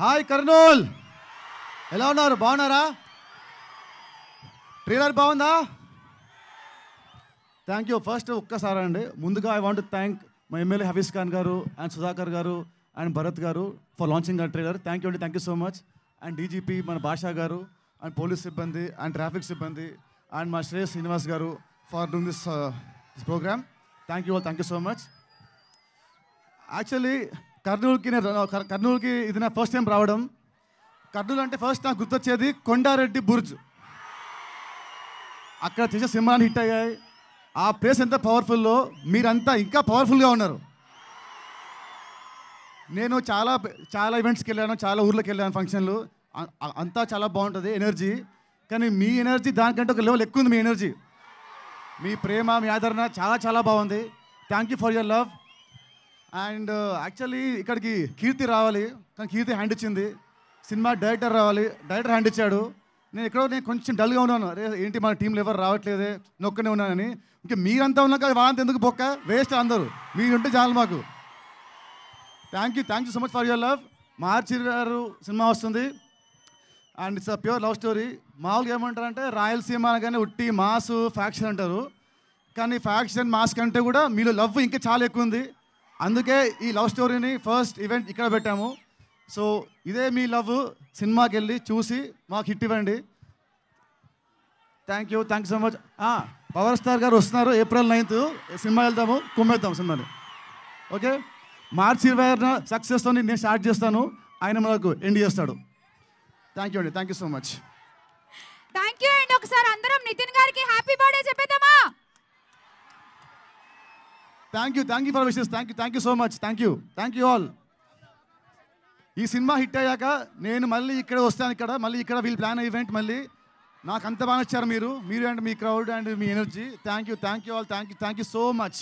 hi Kurnool ఎలా ఉన్నారు బాగున్నారా ట్రైలర్ బాగుందా థ్యాంక్ యూ ఫస్ట్ ఒక్కసారి అండి ముందుగా ఐ వాంట్ థ్యాంక్ మా ఎమ్మెల్యే హఫీస్ ఖాన్ గారు అండ్ సుధాకర్ గారు అండ్ భరత్ గారు ఫర్ లాంచింగ్ ఆ ట్రైలర్ థ్యాంక్ యూ అండి thank you so much and DGP మన బాషా గారు అండ్ పోలీస్ సిబ్బంది అండ్ ట్రాఫిక్ సిబ్బంది అండ్ మా శ్రేయస్ శ్రీనివాస్ గారు for doing this this program thank you all thank you so much actually కర్నూలుకి నేను కర్నూలుకి ఇది నా ఫస్ట్ టైం రావడం కర్నూలు అంటే ఫస్ట్ నాకు గుర్తొచ్చేది కొండారెడ్డి బుర్జ్ అక్కడ చేసే సినిమాలు హిట్ అయ్యాయి ఆ ప్లేస్ ఎంత పవర్ఫుల్లో మీరంతా ఇంకా పవర్ఫుల్గా ఉన్నారు నేను చాలా చాలా ఈవెంట్స్కి వెళ్ళాను చాలా ఊర్లోకి వెళ్ళాను ఫంక్షన్లు అంతా చాలా బాగుంటుంది ఎనర్జీ కానీ మీ ఎనర్జీ దానికంటే ఒక లెవెల్ ఎక్కువ ఉంది మీ ఎనర్జీ మీ ప్రేమ మీ ఆదరణ చాలా చాలా బాగుంది thank you for your love and actually ఇక్కడికి కీర్తి రావాలి కానీ కీర్తి హ్యాండ్ ఇచ్చింది సినిమా డైరెక్టర్ రావాలి డైరెక్టర్ హ్యాండ్ ఇచ్చాడు నేను ఎక్కడో నేను కొంచెం డల్గా ఉన్నాను అరే ఏంటి మన టీంలో ఎవరు రావట్లేదే నొక్కనే ఉన్నానని ఇంకా మీరంతా ఉన్నాక వాళ్ళంతా ఎందుకు బొక్క వేస్ట్ అందరూ మీరుంటే చాలు మాకు thank you thank you so much for your love మార్చి గారు సినిమా వస్తుంది అండ్ ఇట్స్ అ ప్యూర్ లవ్ స్టోరీ మామూలుగా ఏమంటారంటే రాయలసీమ కానీ ఉట్టి మాసు ఫ్యాక్షన్ అంటారు కానీ ఫ్యాక్షన్ మాస్ కంటే కూడా మీలో లవ్ ఇంకా చాలా ఎక్కువ ఉంది అందుకే ఈ లవ్ స్టోరీని ఫస్ట్ ఈవెంట్ ఇక్కడ పెట్టాము సో ఇదే మీ లవ్ సినిమాకి వెళ్ళి చూసి మాకు హిట్ ఇవ్వండి thank you thank you so much power star గారు వస్తున్నారు ఏప్రిల్ నైన్త్ సినిమా వెళ్తాము కుమ్మేద్దాం సినిమాని ఓకే మార్చి ఇరవై ఆరున సక్సెస్తో నేను స్టార్ట్ చేస్తాను ఆయన మనకు ఎండ్ చేస్తాడు థ్యాంక్ యూ అండి thank you so much thank you అండి ఒకసారి అందరం నితిన్ గారికి thank you thank you for wishes thank you thank you so much thank you thank you all ఈ సినిమా హిట్ అయ్యాక నేను మళ్ళీ ఇక్కడ వస్తాను ఇక్కడ మళ్ళీ ఇక్కడ వీళ్ళు ప్లాన్ ఈవెంట్ మళ్ళీ నాకు అంత బాగా నచ్చారు మీరు మీరు అండ్ మీ క్రౌడ్ అండ్ మీ energy thank you thank you all thank you thank you so much